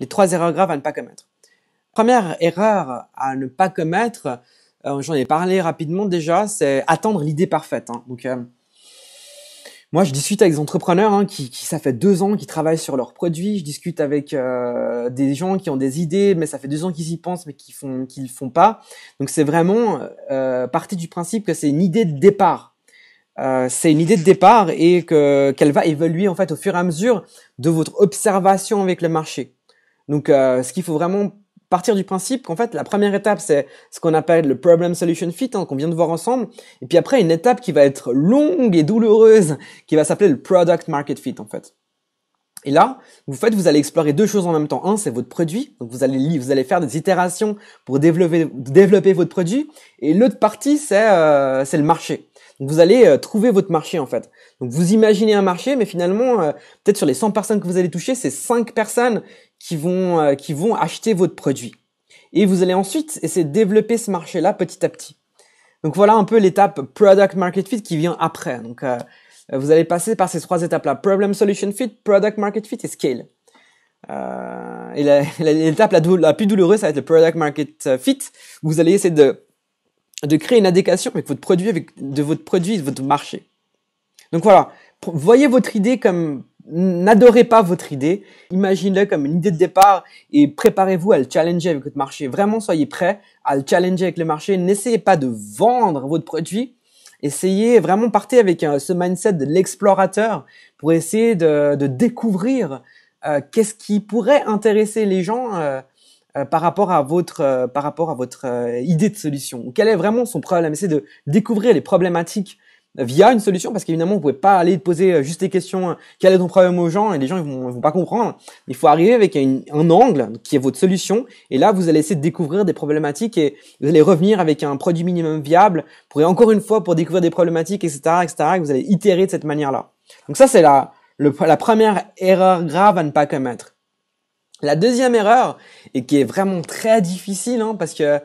Les trois erreurs graves à ne pas commettre. Première erreur à ne pas commettre, euh, j'en ai parlé rapidement déjà, c'est attendre l'idée parfaite. Hein. Donc, euh, moi, je discute avec des entrepreneurs hein, qui, ça fait deux ans, qui travaillent sur leurs produits. Je discute avec euh, des gens qui ont des idées, mais ça fait deux ans qu'ils y pensent, mais qu'ils font, qu'ils font pas. Donc, c'est vraiment partie du principe que c'est une idée de départ. c'est une idée de départ et que qu'elle va évoluer en fait au fur et à mesure de votre observation avec le marché. Donc, euh, ce qu'il faut vraiment partir du principe qu'en fait, la première étape, c'est ce qu'on appelle le problem solution fit, hein, qu'on vient de voir ensemble. Et puis après, une étape qui va être longue et douloureuse, qui va s'appeler le product market fit, en fait. Et là, vous faites, vous allez explorer deux choses en même temps. Un, c'est votre produit. Donc, vous allez, vous allez faire des itérations pour développer, développer votre produit. Et l'autre partie, c'est, euh, c'est le marché. Donc, vous allez euh, trouver votre marché, en fait. Donc, vous imaginez un marché, mais finalement, euh, peut-être sur les 100 personnes que vous allez toucher, c'est 5 personnes qui vont, euh, qui vont acheter votre produit. Et vous allez ensuite essayer de développer ce marché-là petit à petit. Donc voilà un peu l'étape product market fit qui vient après. Donc euh, vous allez passer par ces trois étapes-là problem solution fit, product market fit et scale. Euh, et l'étape la, plus douloureuse, ça va être le product market fit. vous allez essayer de, de créer une adéquation avec votre produit, avec de votre produit, de votre marché. Donc voilà, voyez votre idée comme n'adorez pas votre idée, imaginez-la comme une idée de départ et préparez-vous à le challenger avec votre marché. Vraiment, soyez prêt à le challenger avec le marché. N'essayez pas de vendre votre produit. Essayez vraiment partez avec euh, ce mindset de l'explorateur pour essayer de, découvrir euh, qu'est-ce qui pourrait intéresser les gens euh, par rapport à votre par rapport à votre idée de solution. Quel est vraiment son problème Essayez de découvrir les problématiques via une solution parce qu'évidemment vous pouvez pas aller poser euh, juste des questions euh, quel est ton problème aux gens et les gens ils vont, pas comprendre il faut arriver avec un angle qui est votre solution et là vous allez essayer de découvrir des problématiques et vous allez revenir avec un produit minimum viable pour encore une fois pour découvrir des problématiques etc etc et vous allez itérer de cette manière là donc ça c'est la la première erreur grave à ne pas commettre la deuxième erreur et qui est vraiment très difficile hein, parce que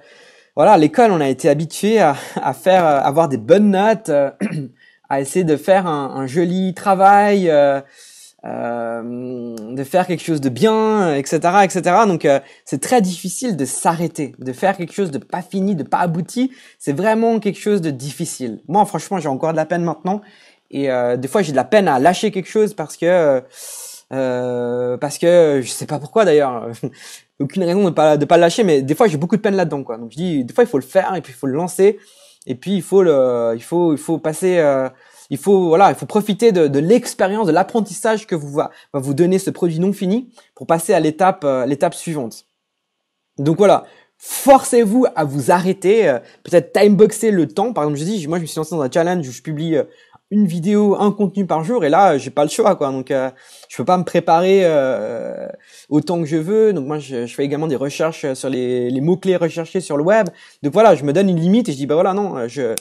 voilà, à l'école, on a été habitué à, à, faire, à euh, avoir des bonnes notes, euh, à essayer de faire un, un joli travail, euh, euh, de faire quelque chose de bien, etc., euh, etc. Donc, c'est très difficile de s'arrêter, de faire quelque chose de pas fini, de pas abouti. C'est vraiment quelque chose de difficile. Moi, franchement, j'ai encore de la peine maintenant, et des fois, j'ai de la peine à lâcher quelque chose parce que. parce que je sais pas pourquoi d'ailleurs aucune raison de pas de pas le lâcher mais des fois j'ai beaucoup de peine là-dedans quoi donc je dis des fois il faut le faire et puis il faut le lancer et puis il faut le il faut il faut passer euh, il faut voilà il faut profiter de, de l'expérience de l'apprentissage que vous va, va, vous donner ce produit non fini pour passer à l'étape euh, l'étape suivante donc voilà forcez-vous à vous arrêter euh, peut-être timeboxer le temps par exemple je dis moi je me suis lancé dans un challenge où je publie une vidéo, un contenu par jour, et là, j'ai pas le choix, quoi. Donc, euh, je peux pas me préparer euh, autant que je veux. Donc, moi, je, fais également des recherches sur les, mots-clés recherchés sur le web. Donc, voilà, je me donne une limite et je dis, bah voilà, non, euh, je,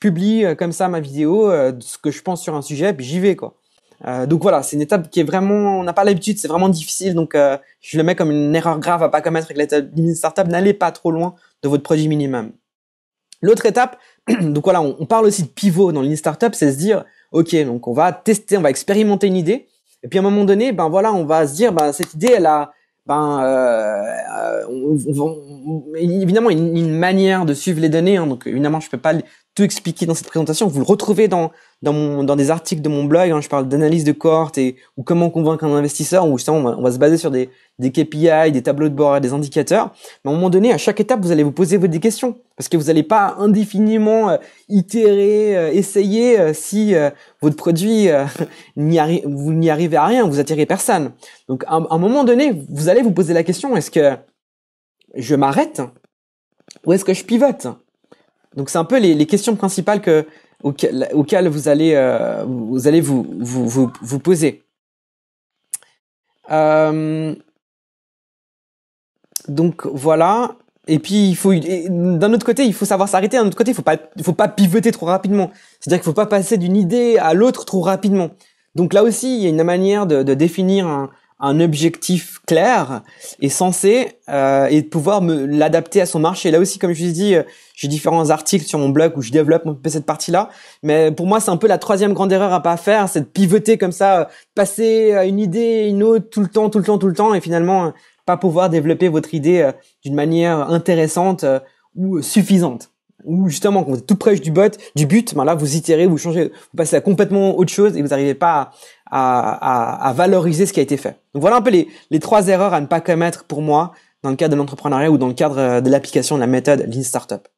publie comme ça ma vidéo, ce que je pense sur un sujet, puis j'y vais, quoi. donc voilà, c'est une étape qui est vraiment, on n'a pas l'habitude, c'est vraiment difficile. Donc, je le mets comme une erreur grave à pas commettre avec start startup. N'allez pas trop loin de votre produit minimum. L'autre étape, donc voilà, on, parle aussi de pivot dans start startup, c'est se dire, ok, donc on va tester, on va expérimenter une idée, et puis à un moment donné, ben voilà, on va se dire, ben cette idée, elle a, ben euh, euh, évidemment une, manière de suivre les données, hein, donc évidemment je peux pas tout expliqué dans cette présentation. Vous le retrouvez dans dans, dans des articles de mon blog. Hein. je parle d'analyse de cohorte et ou comment convaincre un investisseur. Ou justement, on va, se baser sur des des KPI, des tableaux de bord et des indicateurs. Mais à un moment donné, à chaque étape, vous allez vous poser des questions parce que vous n'allez pas indéfiniment euh, itérer, euh, essayer euh, si votre produit n'y arrive vous n'y arrivez à rien, vous attirez personne. Donc à un moment donné, vous allez vous poser la question est-ce que je m'arrête ou est-ce que je pivote donc c'est un peu les, questions principales auxquelles, vous allez, euh, vous, poser. Euh, donc voilà. Et puis il faut d'un autre côté, il faut savoir s'arrêter. D'un autre côté, il ne faut pas pivoter trop rapidement. C'est-à-dire qu'il ne faut pas passer d'une idée à l'autre trop rapidement. Donc là aussi, il y a une manière de, de définir un, un objectif clair et sensé euh, et de pouvoir me l'adapter à son marché. Là aussi, comme je vous ai dit, euh, j'ai différents articles sur mon blog où je développe un peu cette partie-là. Mais pour moi, c'est un peu la troisième grande erreur à pas faire, c'est de pivoter comme ça, euh, passer à une idée, une autre, tout le temps, tout le temps, tout le temps, et finalement pas pouvoir développer votre idée d'une manière intéressante ou suffisante ou justement quand vous êtes tout près du bot, du but, ben là vous itérez, vous changez, vous passez à complètement autre chose et vous n'arrivez pas à à, valoriser ce qui a été fait. Donc voilà un peu les, les trois erreurs à ne pas commettre pour moi dans le cadre de l'entrepreneuriat ou dans le cadre euh, de l'application de la méthode Lean Startup.